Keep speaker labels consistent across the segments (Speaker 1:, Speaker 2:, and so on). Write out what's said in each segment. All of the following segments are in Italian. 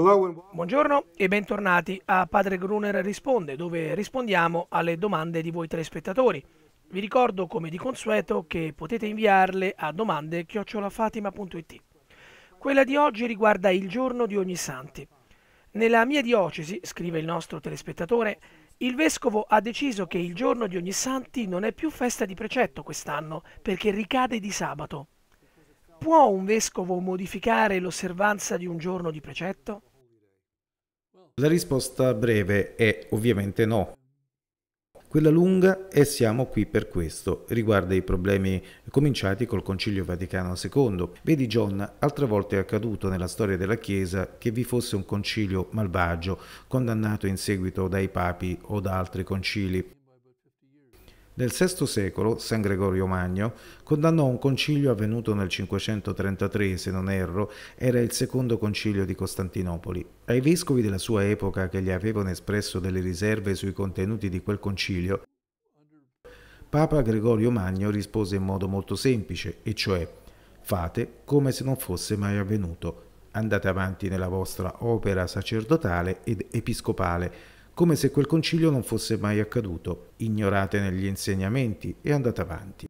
Speaker 1: Buongiorno e bentornati a Padre Gruner Risponde, dove rispondiamo alle domande di voi tre spettatori. Vi ricordo, come di consueto, che potete inviarle a domande chiocciolafatima.it. Quella di oggi riguarda il giorno di ogni santi. Nella mia diocesi, scrive il nostro telespettatore, il vescovo ha deciso che il giorno di ogni santi non è più festa di precetto quest'anno perché ricade di sabato. Può un vescovo modificare l'osservanza di un giorno di precetto?
Speaker 2: La risposta breve è ovviamente no. Quella lunga è siamo qui per questo, riguarda i problemi cominciati col Concilio Vaticano II. Vedi John, altre volte è accaduto nella storia della Chiesa che vi fosse un concilio malvagio, condannato in seguito dai papi o da altri concili. Nel VI secolo San Gregorio Magno condannò un concilio avvenuto nel 533, se non erro, era il secondo concilio di Costantinopoli. Ai vescovi della sua epoca che gli avevano espresso delle riserve sui contenuti di quel concilio, Papa Gregorio Magno rispose in modo molto semplice, e cioè fate come se non fosse mai avvenuto, andate avanti nella vostra opera sacerdotale ed episcopale, come se quel concilio non fosse mai accaduto, ignorate negli insegnamenti e andate avanti.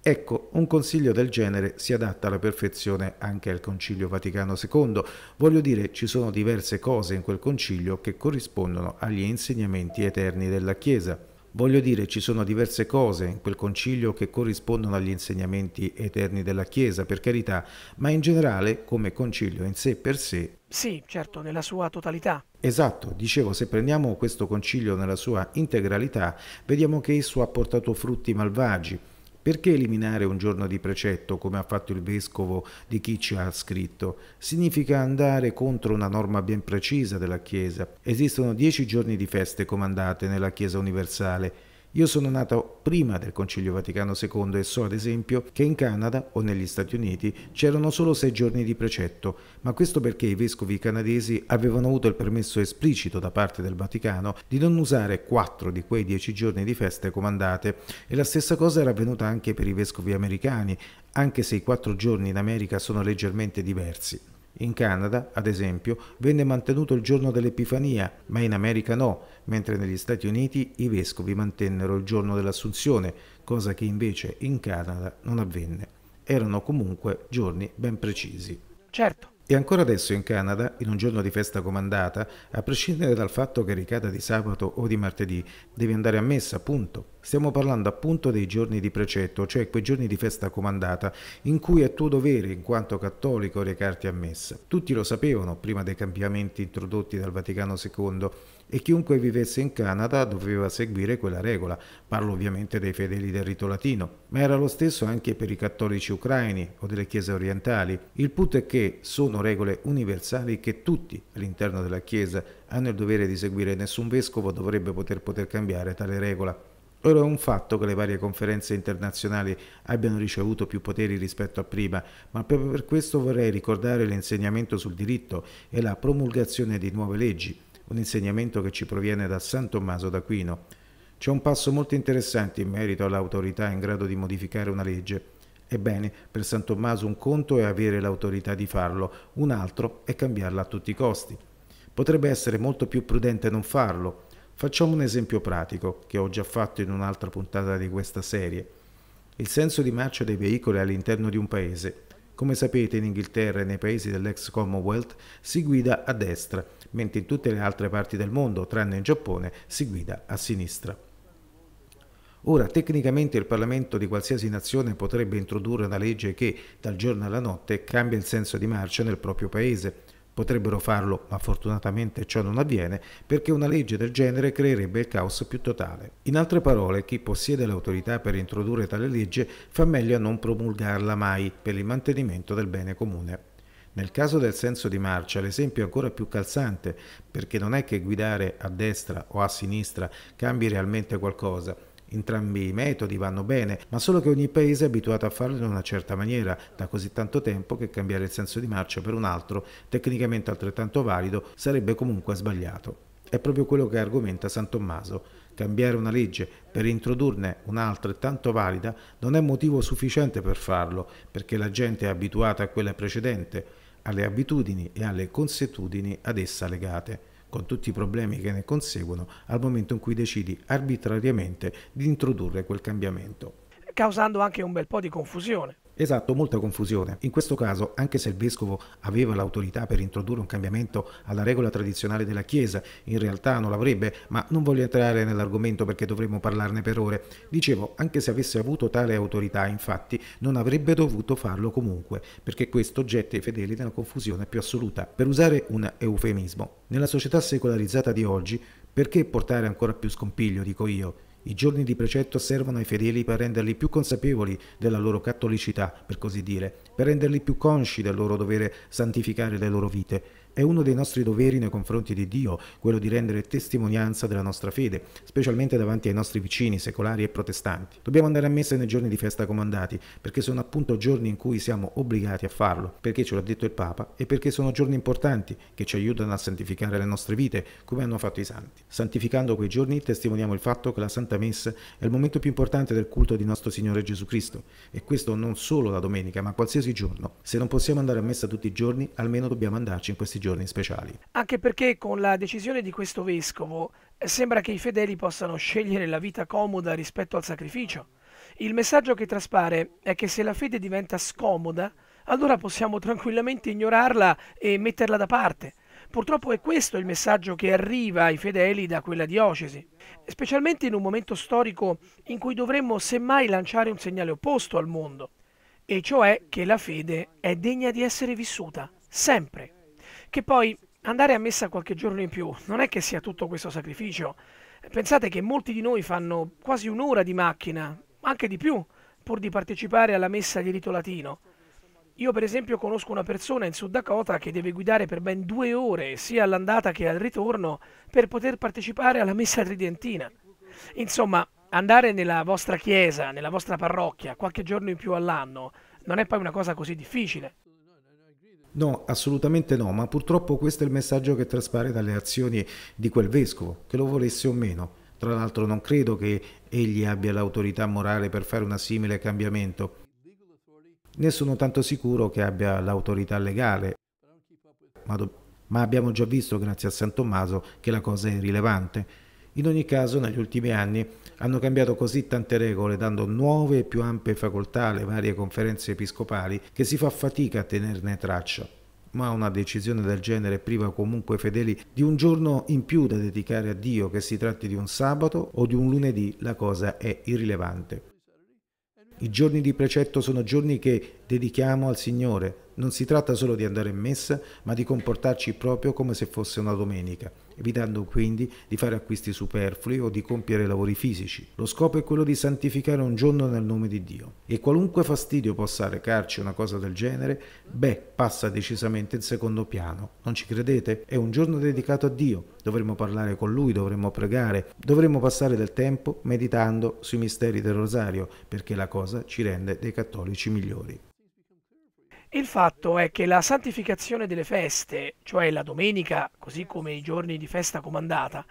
Speaker 2: Ecco, un consiglio del genere si adatta alla perfezione anche al Concilio Vaticano II. Voglio dire, ci sono diverse cose in quel concilio che corrispondono agli insegnamenti eterni della Chiesa. Voglio dire, ci sono diverse cose in quel concilio che corrispondono agli insegnamenti eterni della Chiesa, per carità, ma in generale, come concilio in sé per sé...
Speaker 1: Sì, certo, nella sua totalità.
Speaker 2: Esatto, dicevo, se prendiamo questo concilio nella sua integralità, vediamo che esso ha portato frutti malvagi, perché eliminare un giorno di precetto, come ha fatto il vescovo di chi ci ha scritto? Significa andare contro una norma ben precisa della Chiesa. Esistono dieci giorni di feste comandate nella Chiesa universale io sono nato prima del Concilio Vaticano II e so ad esempio che in Canada o negli Stati Uniti c'erano solo sei giorni di precetto, ma questo perché i vescovi canadesi avevano avuto il permesso esplicito da parte del Vaticano di non usare quattro di quei dieci giorni di feste comandate e la stessa cosa era avvenuta anche per i vescovi americani, anche se i quattro giorni in America sono leggermente diversi. In Canada, ad esempio, venne mantenuto il giorno dell'Epifania, ma in America no, mentre negli Stati Uniti i vescovi mantennero il giorno dell'Assunzione, cosa che invece in Canada non avvenne. Erano comunque giorni ben precisi. Certo, e ancora adesso in Canada, in un giorno di festa comandata, a prescindere dal fatto che ricada di sabato o di martedì, devi andare a messa, appunto. Stiamo parlando appunto dei giorni di precetto, cioè quei giorni di festa comandata, in cui è tuo dovere, in quanto cattolico, recarti a messa. Tutti lo sapevano prima dei cambiamenti introdotti dal Vaticano II e chiunque vivesse in Canada doveva seguire quella regola. Parlo ovviamente dei fedeli del rito latino, ma era lo stesso anche per i cattolici ucraini o delle chiese orientali. Il punto è che sono regole universali che tutti all'interno della Chiesa hanno il dovere di seguire e nessun vescovo dovrebbe poter, poter cambiare tale regola. Ora è un fatto che le varie conferenze internazionali abbiano ricevuto più poteri rispetto a prima, ma proprio per questo vorrei ricordare l'insegnamento sul diritto e la promulgazione di nuove leggi, un insegnamento che ci proviene da San Tommaso d'Aquino. C'è un passo molto interessante in merito all'autorità in grado di modificare una legge. Ebbene, per San Tommaso un conto è avere l'autorità di farlo, un altro è cambiarla a tutti i costi. Potrebbe essere molto più prudente non farlo. Facciamo un esempio pratico, che ho già fatto in un'altra puntata di questa serie. Il senso di marcia dei veicoli all'interno di un paese. Come sapete in Inghilterra e nei paesi dell'ex Commonwealth si guida a destra, mentre in tutte le altre parti del mondo, tranne in Giappone, si guida a sinistra. Ora, tecnicamente il Parlamento di qualsiasi nazione potrebbe introdurre una legge che, dal giorno alla notte, cambia il senso di marcia nel proprio paese, Potrebbero farlo, ma fortunatamente ciò non avviene perché una legge del genere creerebbe il caos più totale. In altre parole, chi possiede l'autorità per introdurre tale legge fa meglio a non promulgarla mai per il mantenimento del bene comune. Nel caso del senso di marcia l'esempio è ancora più calzante, perché non è che guidare a destra o a sinistra cambi realmente qualcosa, Entrambi i metodi vanno bene, ma solo che ogni paese è abituato a farlo in una certa maniera da così tanto tempo che cambiare il senso di marcia per un altro, tecnicamente altrettanto valido, sarebbe comunque sbagliato. È proprio quello che argomenta San Tommaso. Cambiare una legge per introdurne un'altra tanto valida non è motivo sufficiente per farlo, perché la gente è abituata a quella precedente, alle abitudini e alle consuetudini ad essa legate con tutti i problemi che ne conseguono, al momento in cui decidi arbitrariamente di introdurre quel cambiamento.
Speaker 1: Causando anche un bel po' di confusione.
Speaker 2: Esatto, molta confusione. In questo caso, anche se il vescovo aveva l'autorità per introdurre un cambiamento alla regola tradizionale della Chiesa, in realtà non l'avrebbe, ma non voglio entrare nell'argomento perché dovremmo parlarne per ore. Dicevo, anche se avesse avuto tale autorità, infatti, non avrebbe dovuto farlo comunque, perché questo getta i fedeli nella confusione più assoluta. Per usare un eufemismo, nella società secolarizzata di oggi, perché portare ancora più scompiglio, dico io, i giorni di precetto servono ai fedeli per renderli più consapevoli della loro cattolicità, per così dire, per renderli più consci del loro dovere santificare le loro vite è uno dei nostri doveri nei confronti di Dio quello di rendere testimonianza della nostra fede, specialmente davanti ai nostri vicini secolari e protestanti. Dobbiamo andare a messa nei giorni di festa comandati, perché sono appunto giorni in cui siamo obbligati a farlo, perché ce l'ha detto il Papa e perché sono giorni importanti che ci aiutano a santificare le nostre vite, come hanno fatto i santi. Santificando quei giorni testimoniamo il fatto che la Santa Messa è il momento più importante del culto di nostro Signore Gesù Cristo, e questo non solo la domenica, ma qualsiasi giorno. Se non possiamo andare a messa tutti i giorni, almeno dobbiamo andarci in questi giorni giorni speciali.
Speaker 1: Anche perché con la decisione di questo vescovo eh, sembra che i fedeli possano scegliere la vita comoda rispetto al sacrificio. Il messaggio che traspare è che se la fede diventa scomoda, allora possiamo tranquillamente ignorarla e metterla da parte. Purtroppo è questo il messaggio che arriva ai fedeli da quella diocesi, specialmente in un momento storico in cui dovremmo semmai lanciare un segnale opposto al mondo, e cioè che la fede è degna di essere vissuta, sempre che poi andare a messa qualche giorno in più non è che sia tutto questo sacrificio. Pensate che molti di noi fanno quasi un'ora di macchina, anche di più, pur di partecipare alla messa di rito latino. Io per esempio conosco una persona in Sud Dakota che deve guidare per ben due ore, sia all'andata che al ritorno, per poter partecipare alla messa tridentina. Insomma, andare nella vostra chiesa, nella vostra parrocchia, qualche giorno in più all'anno, non è poi una cosa così difficile.
Speaker 2: No, assolutamente no, ma purtroppo questo è il messaggio che traspare dalle azioni di quel vescovo, che lo volesse o meno. Tra l'altro non credo che egli abbia l'autorità morale per fare un simile cambiamento. Ne sono tanto sicuro che abbia l'autorità legale, ma, ma abbiamo già visto, grazie a San Tommaso, che la cosa è rilevante. In ogni caso, negli ultimi anni hanno cambiato così tante regole, dando nuove e più ampie facoltà alle varie conferenze episcopali, che si fa fatica a tenerne traccia ma una decisione del genere priva comunque i fedeli di un giorno in più da dedicare a Dio, che si tratti di un sabato o di un lunedì, la cosa è irrilevante. I giorni di precetto sono giorni che dedichiamo al Signore. Non si tratta solo di andare in messa, ma di comportarci proprio come se fosse una domenica, evitando quindi di fare acquisti superflui o di compiere lavori fisici. Lo scopo è quello di santificare un giorno nel nome di Dio. E qualunque fastidio possa recarci una cosa del genere, beh, passa decisamente in secondo piano. Non ci credete? È un giorno dedicato a Dio. Dovremmo parlare con Lui, dovremmo pregare, dovremmo passare del tempo meditando sui misteri del rosario, perché la cosa ci rende dei cattolici migliori.
Speaker 1: Il fatto è che la santificazione delle feste, cioè la domenica, così come i giorni di festa comandata,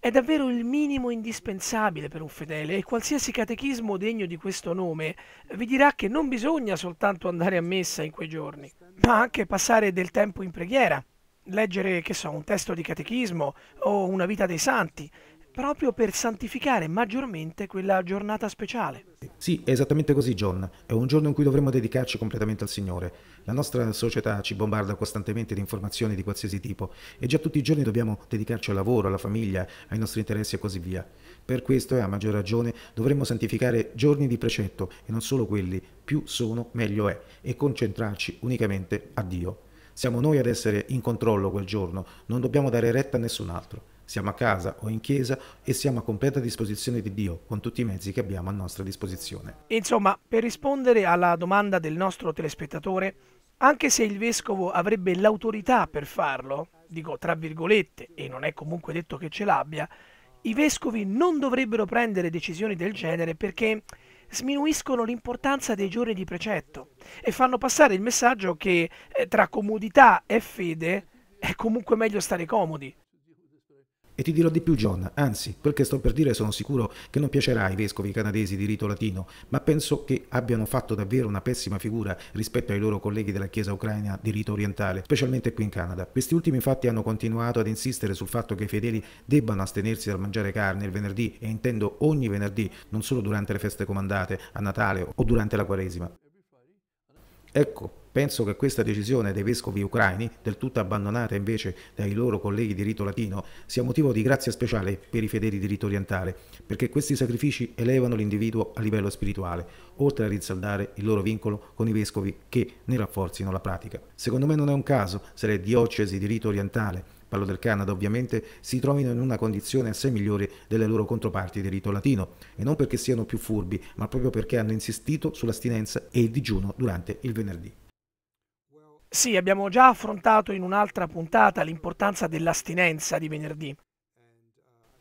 Speaker 1: è davvero il minimo indispensabile per un fedele e qualsiasi catechismo degno di questo nome vi dirà che non bisogna soltanto andare a messa in quei giorni, ma anche passare del tempo in preghiera, leggere, che so, un testo di catechismo o una vita dei santi, proprio per santificare maggiormente quella giornata speciale.
Speaker 2: Sì, è esattamente così, John. È un giorno in cui dovremmo dedicarci completamente al Signore. La nostra società ci bombarda costantemente di informazioni di qualsiasi tipo e già tutti i giorni dobbiamo dedicarci al lavoro, alla famiglia, ai nostri interessi e così via. Per questo e a maggior ragione dovremmo santificare giorni di precetto e non solo quelli, più sono meglio è, e concentrarci unicamente a Dio. Siamo noi ad essere in controllo quel giorno, non dobbiamo dare retta a nessun altro siamo a casa o in chiesa e siamo a completa disposizione di Dio con tutti i mezzi che abbiamo a nostra disposizione.
Speaker 1: Insomma, per rispondere alla domanda del nostro telespettatore, anche se il vescovo avrebbe l'autorità per farlo, dico tra virgolette, e non è comunque detto che ce l'abbia, i vescovi non dovrebbero prendere decisioni del genere perché sminuiscono l'importanza dei giorni di precetto e fanno passare il messaggio che eh, tra comodità e fede è comunque meglio stare comodi.
Speaker 2: E ti dirò di più, John, anzi, quel che sto per dire sono sicuro che non piacerà ai vescovi canadesi di rito latino, ma penso che abbiano fatto davvero una pessima figura rispetto ai loro colleghi della Chiesa ucraina di rito orientale, specialmente qui in Canada. Questi ultimi infatti hanno continuato ad insistere sul fatto che i fedeli debbano astenersi dal mangiare carne il venerdì, e intendo ogni venerdì, non solo durante le feste comandate, a Natale o durante la Quaresima. Ecco, Penso che questa decisione dei vescovi ucraini, del tutto abbandonata invece dai loro colleghi di rito latino, sia motivo di grazia speciale per i fedeli di rito orientale, perché questi sacrifici elevano l'individuo a livello spirituale, oltre a rinsaldare il loro vincolo con i vescovi che ne rafforzino la pratica. Secondo me non è un caso se le diocesi di rito orientale parlo del Canada ovviamente, si trovino in una condizione assai migliore delle loro controparti di rito latino, e non perché siano più furbi, ma proprio perché hanno insistito sull'astinenza e il digiuno durante il venerdì.
Speaker 1: Sì, abbiamo già affrontato in un'altra puntata l'importanza dell'astinenza di venerdì.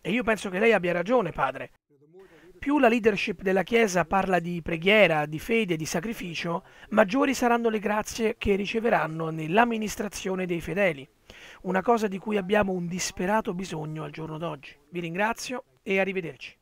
Speaker 1: E io penso che lei abbia ragione, padre. Più la leadership della Chiesa parla di preghiera, di fede, di sacrificio, maggiori saranno le grazie che riceveranno nell'amministrazione dei fedeli. Una cosa di cui abbiamo un disperato bisogno al giorno d'oggi. Vi ringrazio e arrivederci.